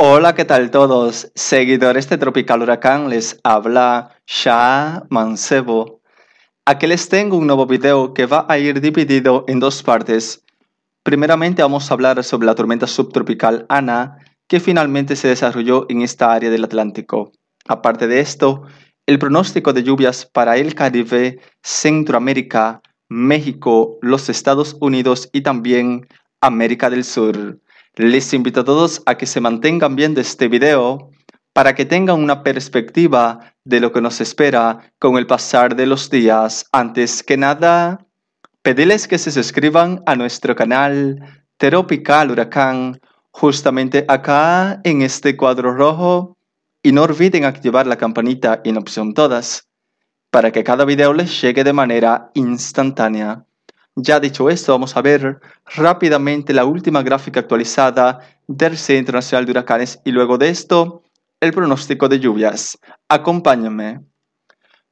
Hola, ¿qué tal todos? Seguidores de Tropical Huracán, les habla Sha Mancebo. Aquí les tengo un nuevo video que va a ir dividido en dos partes. Primeramente vamos a hablar sobre la tormenta subtropical Ana, que finalmente se desarrolló en esta área del Atlántico. Aparte de esto, el pronóstico de lluvias para el Caribe, Centroamérica, México, los Estados Unidos y también América del Sur. Les invito a todos a que se mantengan viendo este video para que tengan una perspectiva de lo que nos espera con el pasar de los días. Antes que nada, pediles que se suscriban a nuestro canal Tropical Huracán, justamente acá en este cuadro rojo, y no olviden activar la campanita en opción todas, para que cada video les llegue de manera instantánea. Ya dicho esto, vamos a ver rápidamente la última gráfica actualizada del Centro Nacional de Huracanes y luego de esto, el pronóstico de lluvias. Acompáñame.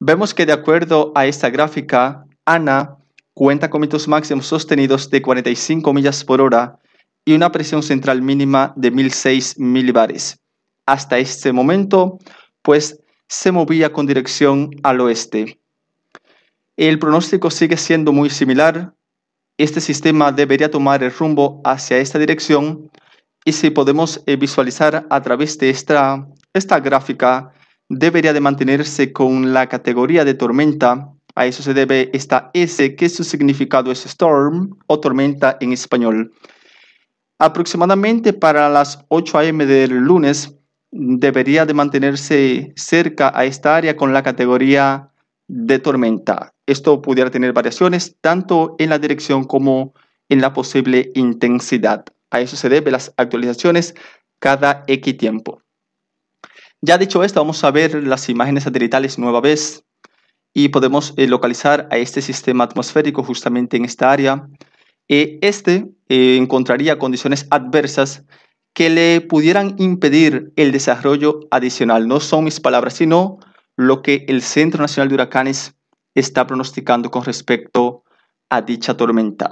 Vemos que de acuerdo a esta gráfica, Ana cuenta con vientos máximos sostenidos de 45 millas por hora y una presión central mínima de 1006 milibares. Hasta este momento, pues se movía con dirección al oeste. El pronóstico sigue siendo muy similar este sistema debería tomar el rumbo hacia esta dirección y si podemos eh, visualizar a través de esta, esta gráfica, debería de mantenerse con la categoría de tormenta. A eso se debe esta S, que su significado es storm o tormenta en español. Aproximadamente para las 8 a.m. del lunes, debería de mantenerse cerca a esta área con la categoría de tormenta. Esto pudiera tener variaciones tanto en la dirección como en la posible intensidad. A eso se deben las actualizaciones cada X tiempo. Ya dicho esto, vamos a ver las imágenes satelitales nueva vez y podemos eh, localizar a este sistema atmosférico justamente en esta área. Eh, este eh, encontraría condiciones adversas que le pudieran impedir el desarrollo adicional. No son mis palabras, sino lo que el Centro Nacional de Huracanes está pronosticando con respecto a dicha tormenta.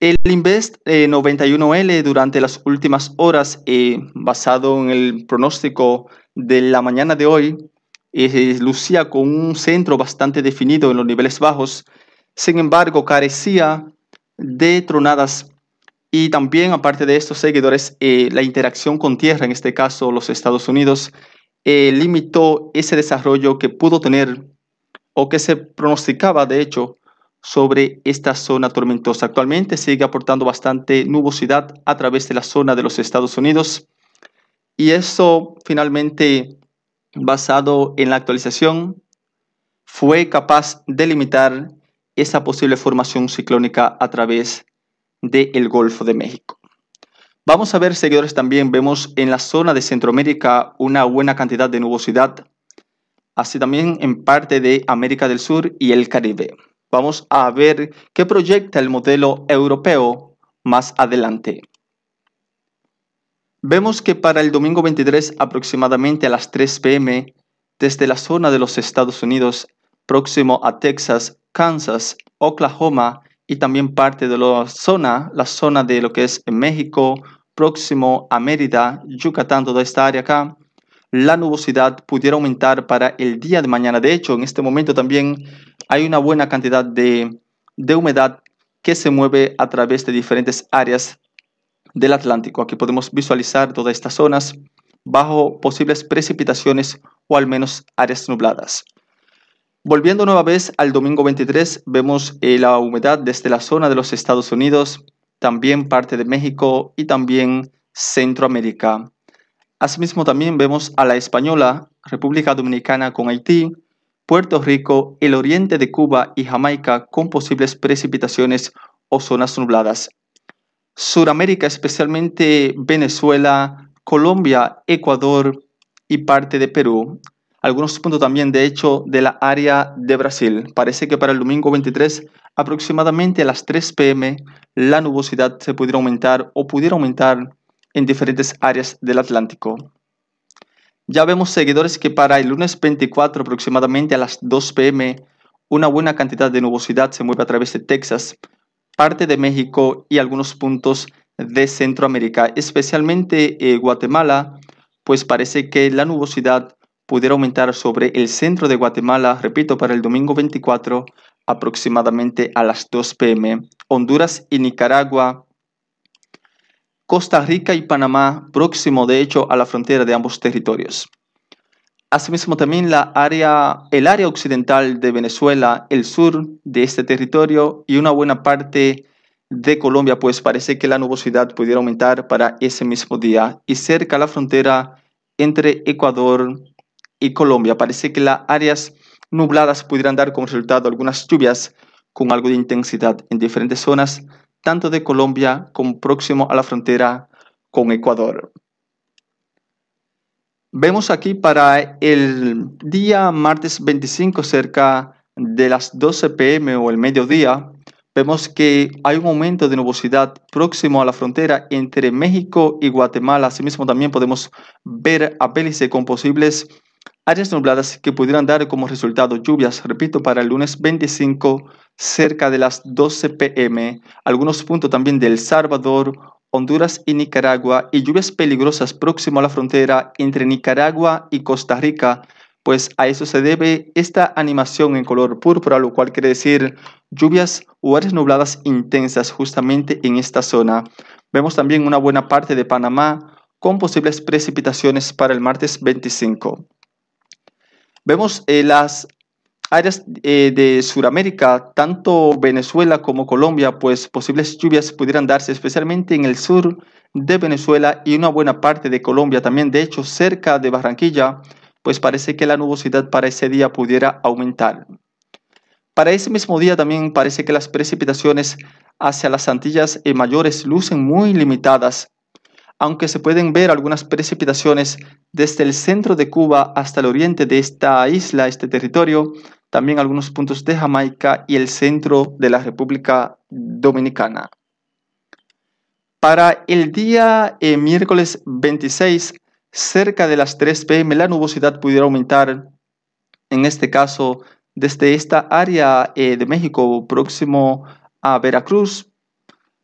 El Invest 91L eh, durante las últimas horas, eh, basado en el pronóstico de la mañana de hoy, lucía con un centro bastante definido en los niveles bajos, sin embargo carecía de tronadas y también aparte de estos seguidores, eh, la interacción con tierra, en este caso los Estados Unidos, eh, limitó ese desarrollo que pudo tener o que se pronosticaba, de hecho, sobre esta zona tormentosa. Actualmente sigue aportando bastante nubosidad a través de la zona de los Estados Unidos y eso finalmente, basado en la actualización, fue capaz de limitar esa posible formación ciclónica a través del Golfo de México. Vamos a ver, seguidores, también vemos en la zona de Centroamérica una buena cantidad de nubosidad, así también en parte de América del Sur y el Caribe. Vamos a ver qué proyecta el modelo europeo más adelante. Vemos que para el domingo 23 aproximadamente a las 3 pm, desde la zona de los Estados Unidos, próximo a Texas, Kansas, Oklahoma y también parte de la zona, la zona de lo que es México, próximo a Mérida, Yucatán, toda esta área acá, la nubosidad pudiera aumentar para el día de mañana. De hecho, en este momento también hay una buena cantidad de, de humedad que se mueve a través de diferentes áreas del Atlántico. Aquí podemos visualizar todas estas zonas bajo posibles precipitaciones o al menos áreas nubladas. Volviendo nueva vez al domingo 23, vemos eh, la humedad desde la zona de los Estados Unidos, también parte de México y también Centroamérica. Asimismo, también vemos a la Española, República Dominicana con Haití, Puerto Rico, el oriente de Cuba y Jamaica con posibles precipitaciones o zonas nubladas. Suramérica, especialmente Venezuela, Colombia, Ecuador y parte de Perú algunos puntos también, de hecho, de la área de Brasil. Parece que para el domingo 23, aproximadamente a las 3 pm, la nubosidad se pudiera aumentar o pudiera aumentar en diferentes áreas del Atlántico. Ya vemos seguidores que para el lunes 24, aproximadamente a las 2 pm, una buena cantidad de nubosidad se mueve a través de Texas, parte de México y algunos puntos de Centroamérica, especialmente eh, Guatemala, pues parece que la nubosidad pudiera aumentar sobre el centro de Guatemala, repito, para el domingo 24 aproximadamente a las 2 pm. Honduras y Nicaragua, Costa Rica y Panamá, próximo de hecho a la frontera de ambos territorios. Asimismo también la área, el área occidental de Venezuela, el sur de este territorio y una buena parte de Colombia, pues parece que la nubosidad pudiera aumentar para ese mismo día y cerca la frontera entre Ecuador y Colombia. Parece que las áreas nubladas pudieran dar como resultado algunas lluvias con algo de intensidad en diferentes zonas, tanto de Colombia como próximo a la frontera con Ecuador. Vemos aquí para el día martes 25, cerca de las 12 pm o el mediodía, vemos que hay un aumento de nubosidad próximo a la frontera entre México y Guatemala. Asimismo, también podemos ver a con posibles áreas nubladas que pudieran dar como resultado lluvias, repito, para el lunes 25 cerca de las 12 pm, algunos puntos también del Salvador, Honduras y Nicaragua y lluvias peligrosas próximo a la frontera entre Nicaragua y Costa Rica, pues a eso se debe esta animación en color púrpura, lo cual quiere decir lluvias o áreas nubladas intensas justamente en esta zona. Vemos también una buena parte de Panamá con posibles precipitaciones para el martes 25. Vemos eh, las áreas eh, de Sudamérica, tanto Venezuela como Colombia, pues posibles lluvias pudieran darse, especialmente en el sur de Venezuela y una buena parte de Colombia también. De hecho, cerca de Barranquilla, pues parece que la nubosidad para ese día pudiera aumentar. Para ese mismo día también parece que las precipitaciones hacia las Antillas eh, mayores lucen muy limitadas aunque se pueden ver algunas precipitaciones desde el centro de Cuba hasta el oriente de esta isla, este territorio, también algunos puntos de Jamaica y el centro de la República Dominicana. Para el día eh, miércoles 26, cerca de las 3 pm, la nubosidad pudiera aumentar, en este caso, desde esta área eh, de México próximo a Veracruz.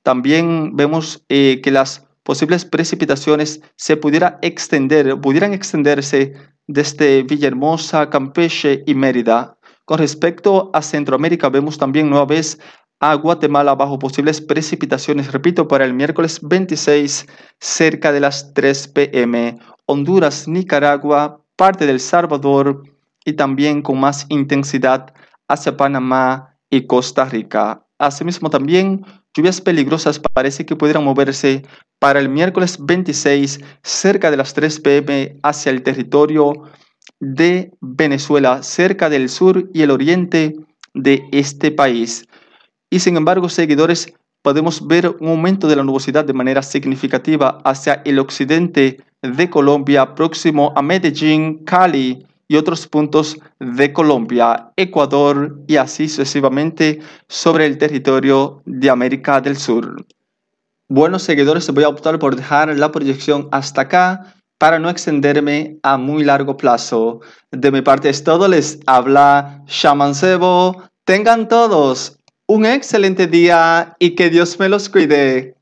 También vemos eh, que las posibles precipitaciones se pudiera extender, pudieran extenderse desde Villahermosa, Campeche y Mérida. Con respecto a Centroamérica, vemos también nuevamente a Guatemala bajo posibles precipitaciones, repito, para el miércoles 26 cerca de las 3 pm. Honduras, Nicaragua, parte del Salvador y también con más intensidad hacia Panamá y Costa Rica. Asimismo también lluvias peligrosas parece que pudieran moverse para el miércoles 26 cerca de las 3 pm hacia el territorio de Venezuela, cerca del sur y el oriente de este país. Y sin embargo, seguidores, podemos ver un aumento de la nubosidad de manera significativa hacia el occidente de Colombia, próximo a Medellín, Cali y otros puntos de Colombia, Ecuador y así sucesivamente sobre el territorio de América del Sur buenos seguidores, voy a optar por dejar la proyección hasta acá para no extenderme a muy largo plazo. De mi parte es todo, les habla Shaman Sebo. Tengan todos un excelente día y que Dios me los cuide.